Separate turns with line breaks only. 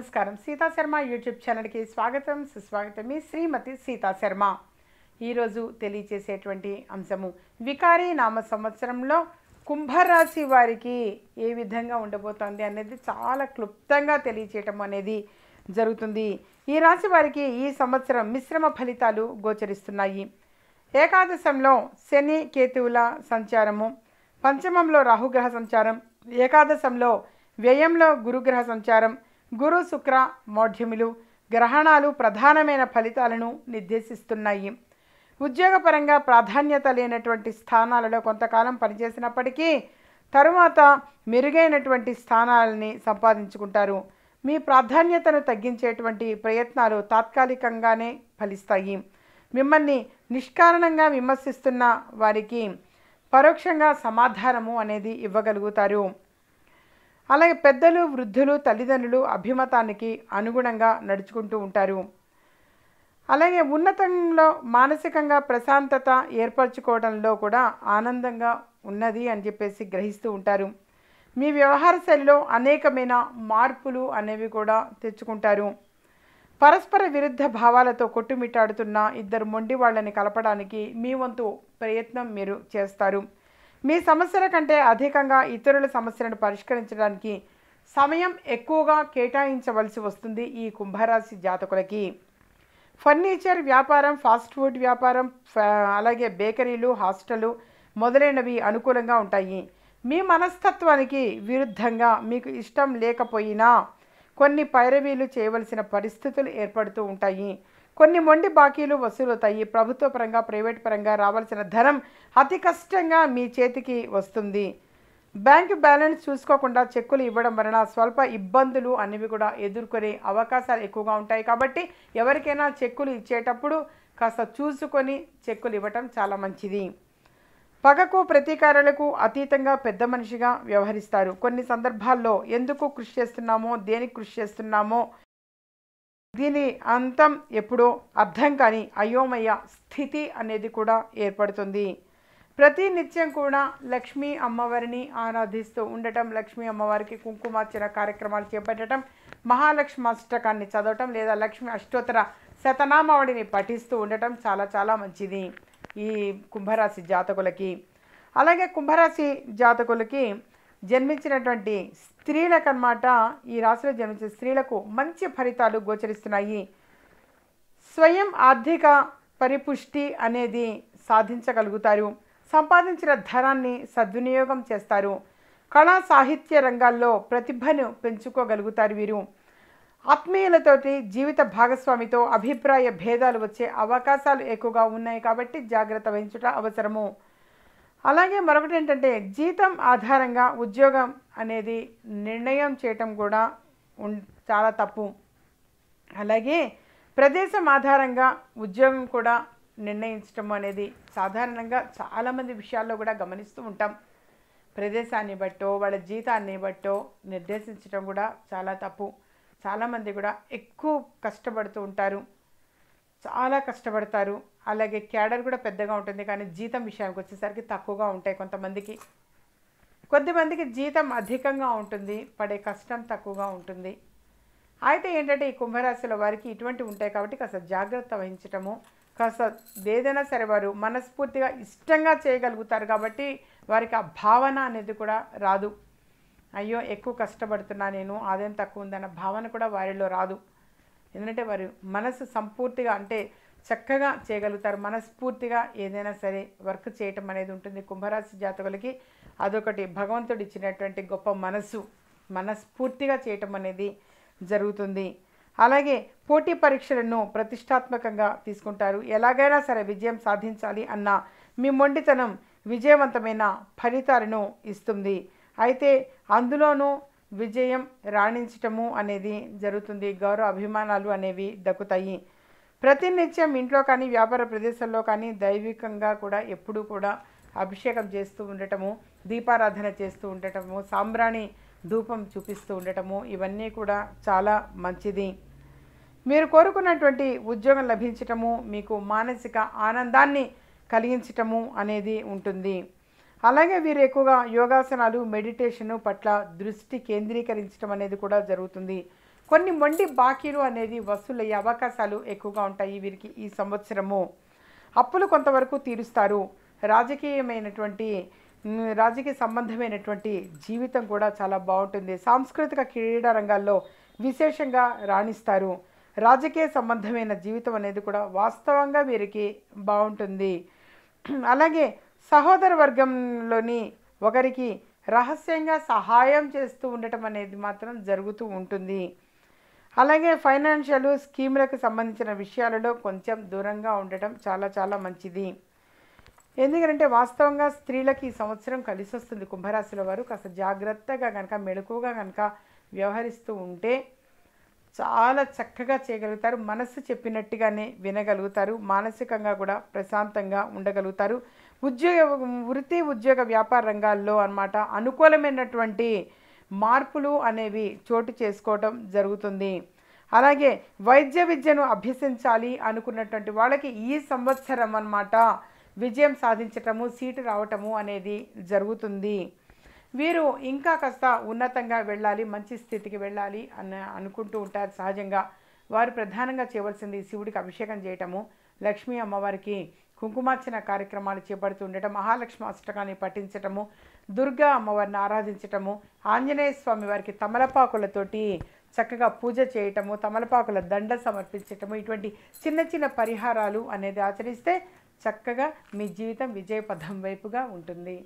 నమస్కారం సీతా శర్మ యూట్యూబ్ ఛానల్కి స్వాగతం సుస్వాగతం మీ శ్రీమతి సీతా శర్మ ఈరోజు తెలియచేసేటువంటి అంశము వికారి నామ సంవత్సరంలో కుంభరాశి వారికి ఏ విధంగా ఉండబోతోంది అనేది చాలా క్లుప్తంగా తెలియచేయటం అనేది జరుగుతుంది ఈ రాశి వారికి ఈ సంవత్సరం మిశ్రమ ఫలితాలు గోచరిస్తున్నాయి ఏకాదశంలో శని కేతువుల సంచారము పంచమంలో రాహుగ్రహ సంచారం ఏకాదశంలో వ్యయంలో గురుగ్రహ సంచారం గురు శుక్ర మోఢ్యములు గ్రహణాలు ప్రధానమైన ఫలితాలను నిర్దేశిస్తున్నాయి ఉద్యోగపరంగా ప్రాధాన్యత లేనటువంటి స్థానాలలో కొంతకాలం పనిచేసినప్పటికీ తరువాత మెరుగైనటువంటి స్థానాలని సంపాదించుకుంటారు మీ ప్రాధాన్యతను తగ్గించేటువంటి ప్రయత్నాలు తాత్కాలికంగానే ఫలిస్తాయి మిమ్మల్ని నిష్కారణంగా విమర్శిస్తున్న వారికి పరోక్షంగా సమాధానము అనేది ఇవ్వగలుగుతారు అలాగే పెద్దలు వృద్ధులు తల్లిదండ్రులు అభిమతానికి అనుగుణంగా నడుచుకుంటూ ఉంటారు అలాగే ఉన్నతంలో మానసికంగా ప్రశాంతత ఏర్పరచుకోవడంలో కూడా ఆనందంగా ఉన్నది అని చెప్పేసి గ్రహిస్తూ ఉంటారు మీ వ్యవహార శైలిలో అనేకమైన మార్పులు అనేవి కూడా తెచ్చుకుంటారు పరస్పర విరుద్ధ భావాలతో కొట్టుమిట్టాడుతున్న ఇద్దరు మొండి వాళ్ళని కలపడానికి మీ వంతు ప్రయత్నం మీరు చేస్తారు మీ సమస్యల కంటే అధికంగా ఇతరుల సమస్యలను పరిష్కరించడానికి సమయం ఎక్కువగా కేటాయించవలసి వస్తుంది ఈ కుంభరాశి జాతకులకి ఫర్నిచర్ వ్యాపారం ఫాస్ట్ ఫుడ్ వ్యాపారం అలాగే బేకరీలు హాస్టళ్ళు మొదలైనవి అనుకూలంగా ఉంటాయి మీ మనస్తత్వానికి విరుద్ధంగా మీకు ఇష్టం లేకపోయినా కొన్ని పైరవీలు చేయవలసిన పరిస్థితులు ఏర్పడుతూ ఉంటాయి కొన్ని మొండి బాకీలు వసూలవుతాయి ప్రభుత్వ పరంగా ప్రైవేటు పరంగా రావాల్సిన ధనం అతి కష్టంగా మీ చేతికి వస్తుంది బ్యాంకు బ్యాలెన్స్ చూసుకోకుండా చెక్కులు ఇవ్వడం వలన స్వల్ప ఇబ్బందులు అనేవి కూడా ఎదుర్కొనే అవకాశాలు ఎక్కువగా ఉంటాయి కాబట్టి ఎవరికైనా చెక్కులు ఇచ్చేటప్పుడు కాస్త చూసుకొని చెక్కులు ఇవ్వటం చాలా మంచిది పగకు ప్రతీకారాలకు అతీతంగా పెద్ద మనిషిగా వ్యవహరిస్తారు కొన్ని సందర్భాల్లో ఎందుకు కృషి చేస్తున్నామో దేనికి కృషి చేస్తున్నామో దీని అంతం ఎప్పుడో అర్థం కాని అయోమయ స్థితి అనేది కూడా ఏర్పడుతుంది ప్రతి నిత్యం కూడా లక్ష్మీ అమ్మవారిని ఆరాధిస్తూ ఉండటం లక్ష్మీ అమ్మవారికి కుంకుమార్చన కార్యక్రమాలు చేపట్టడం మహాలక్ష్మి అష్టకాన్ని చదవటం లేదా లక్ష్మి అష్టోత్తర శతనామావళిని పఠిస్తూ ఉండటం చాలా చాలా మంచిది ఈ కుంభరాశి జాతకులకి అలాగే కుంభరాశి జాతకులకి జన్మించినటువంటి స్త్రీలకన్నమాట ఈ రాశిలో జన్మించిన స్త్రీలకు మంచి ఫలితాలు గోచరిస్తున్నాయి స్వయం ఆర్థిక పరిపుష్టి అనేది సాధించగలుగుతారు సంపాదించిన ధనాన్ని సద్వినియోగం చేస్తారు కళా సాహిత్య రంగాల్లో ప్రతిభను పెంచుకోగలుగుతారు వీరు ఆత్మీయులతోటి జీవిత భాగస్వామితో అభిప్రాయ భేదాలు వచ్చే అవకాశాలు ఎక్కువగా ఉన్నాయి కాబట్టి జాగ్రత్త వహించుట అవసరము అలాగే మరొకటి ఏంటంటే జీతం ఆధారంగా ఉద్యోగం అనేది నిర్ణయం చేయటం కూడా చాలా తప్పు అలాగే ప్రదేశం ఆధారంగా ఉద్యోగం కూడా నిర్ణయించటం అనేది సాధారణంగా చాలామంది విషయాల్లో కూడా గమనిస్తూ ఉంటాం ప్రదేశాన్ని బట్టో వాళ్ళ జీతాన్ని బట్టో నిర్దేశించడం కూడా చాలా తప్పు చాలామంది కూడా ఎక్కువ కష్టపడుతూ ఉంటారు చాలా కష్టపడతారు అలాగే క్యాడర్ కూడా పెద్దగా ఉంటుంది కానీ జీతం విషయానికి వచ్చేసరికి తక్కువగా ఉంటాయి కొంతమందికి కొద్దిమందికి జీతం అధికంగా ఉంటుంది పడే కష్టం తక్కువగా ఉంటుంది అయితే ఏంటంటే ఈ కుంభరాశిలో వారికి ఇటువంటి ఉంటాయి కాబట్టి కాస్త జాగ్రత్త వహించటము కాస్త ఏదైనా సరే వారు మనస్ఫూర్తిగా ఇష్టంగా చేయగలుగుతారు కాబట్టి వారికి ఆ భావన అనేది కూడా రాదు అయ్యో ఎక్కువ కష్టపడుతున్నా నేను ఆదాయం తక్కువ ఉందన్న భావన కూడా వారిలో రాదు ఎందుకంటే వారు మనసు సంపూర్తిగా అంటే చక్కగా చేయగలుగుతారు మనస్ఫూర్తిగా ఏదైనా సరే వర్క్ చేయటం అనేది ఉంటుంది కుంభరాశి జాతకులకి అదొకటి భగవంతుడు ఇచ్చినటువంటి గొప్ప మనస్సు మనస్ఫూర్తిగా చేయటం అనేది జరుగుతుంది అలాగే పోటీ పరీక్షలను ప్రతిష్టాత్మకంగా తీసుకుంటారు ఎలాగైనా సరే విజయం సాధించాలి అన్న మీ మొండితనం విజయవంతమైన ఫలితాలను ఇస్తుంది అయితే అందులోనూ విజయం రాణించటము అనేది జరుగుతుంది గౌరవ అభిమానాలు అనేవి దక్కుతాయి ప్రతినిత్యం ఇంట్లో కానీ వ్యాపార ప్రదేశాల్లో కానీ దైవికంగా కూడా ఎప్పుడూ కూడా అభిషేకం చేస్తూ ఉండటము దీపారాధన చేస్తూ ఉండటము సాంబ్రాణి ధూపం చూపిస్తూ ఉండటము ఇవన్నీ కూడా చాలా మంచిది మీరు కోరుకున్నటువంటి ఉద్యోగం లభించటము మీకు మానసిక ఆనందాన్ని కలిగించటము అనేది ఉంటుంది అలాగే వీరు ఎక్కువగా యోగాసనాలు మెడిటేషను పట్ల దృష్టి కేంద్రీకరించడం అనేది కూడా జరుగుతుంది కొన్ని మొండి బాకీలు అనేది వసూలయ్యే అవకాశాలు ఎక్కువగా ఉంటాయి వీరికి ఈ సంవత్సరము అప్పులు కొంతవరకు తీరుస్తారు రాజకీయమైనటువంటి రాజకీయ సంబంధమైనటువంటి జీవితం కూడా చాలా బాగుంటుంది సాంస్కృతిక క్రీడా రంగాల్లో విశేషంగా రాణిస్తారు రాజకీయ సంబంధమైన జీవితం అనేది కూడా వాస్తవంగా వీరికి బాగుంటుంది అలాగే సహోదర వర్గంలోని ఒకరికి రహస్యంగా సహాయం చేస్తూ ఉండటం అనేది మాత్రం జరుగుతూ ఉంటుంది అలాగే ఫైనాన్షియల్ స్కీములకు సంబంధించిన విషయాలలో కొంచెం దూరంగా ఉండటం చాలా చాలా మంచిది ఎందుకంటే వాస్తవంగా స్త్రీలకు ఈ సంవత్సరం కలిసి వస్తుంది కుంభరాశుల వారు కాస్త జాగ్రత్తగా కనుక మెలకువగా కనుక వ్యవహరిస్తూ ఉంటే చాలా చక్కగా చేయగలుగుతారు మనస్సు చెప్పినట్టుగానే వినగలుగుతారు మానసికంగా కూడా ప్రశాంతంగా ఉండగలుగుతారు ఉద్యోగ వృత్తి ఉద్యోగ వ్యాపార రంగాల్లో అనమాట అనుకూలమైనటువంటి మార్పులు అనేవి చోటు చేసుకోవటం జరుగుతుంది అలాగే వైద్య విద్యను అభ్యసించాలి అనుకున్నటువంటి వాళ్ళకి ఈ సంవత్సరం అన్నమాట విజయం సాధించటము సీటు రావటము అనేది జరుగుతుంది వీరు ఇంకా కాస్త ఉన్నతంగా వెళ్ళాలి మంచి స్థితికి వెళ్ళాలి అని అనుకుంటూ ఉంటారు సహజంగా వారు ప్రధానంగా చేయవలసింది శివుడికి అభిషేకం చేయటము లక్ష్మీ అమ్మవారికి కుంకుమార్చన కార్యక్రమాలు చేపడుతూ ఉండటం మహాలక్ష్మి అష్టకాన్ని పఠించటము దుర్గా అమ్మవారిని ఆరాధించటము ఆంజనేయ స్వామి వారికి తమలపాకులతోటి చక్కగా పూజ చేయటము తమలపాకుల దండ సమర్పించటము ఇటువంటి చిన్న చిన్న పరిహారాలు అనేది ఆచరిస్తే చక్కగా మీ జీవితం విజయపథం వైపుగా ఉంటుంది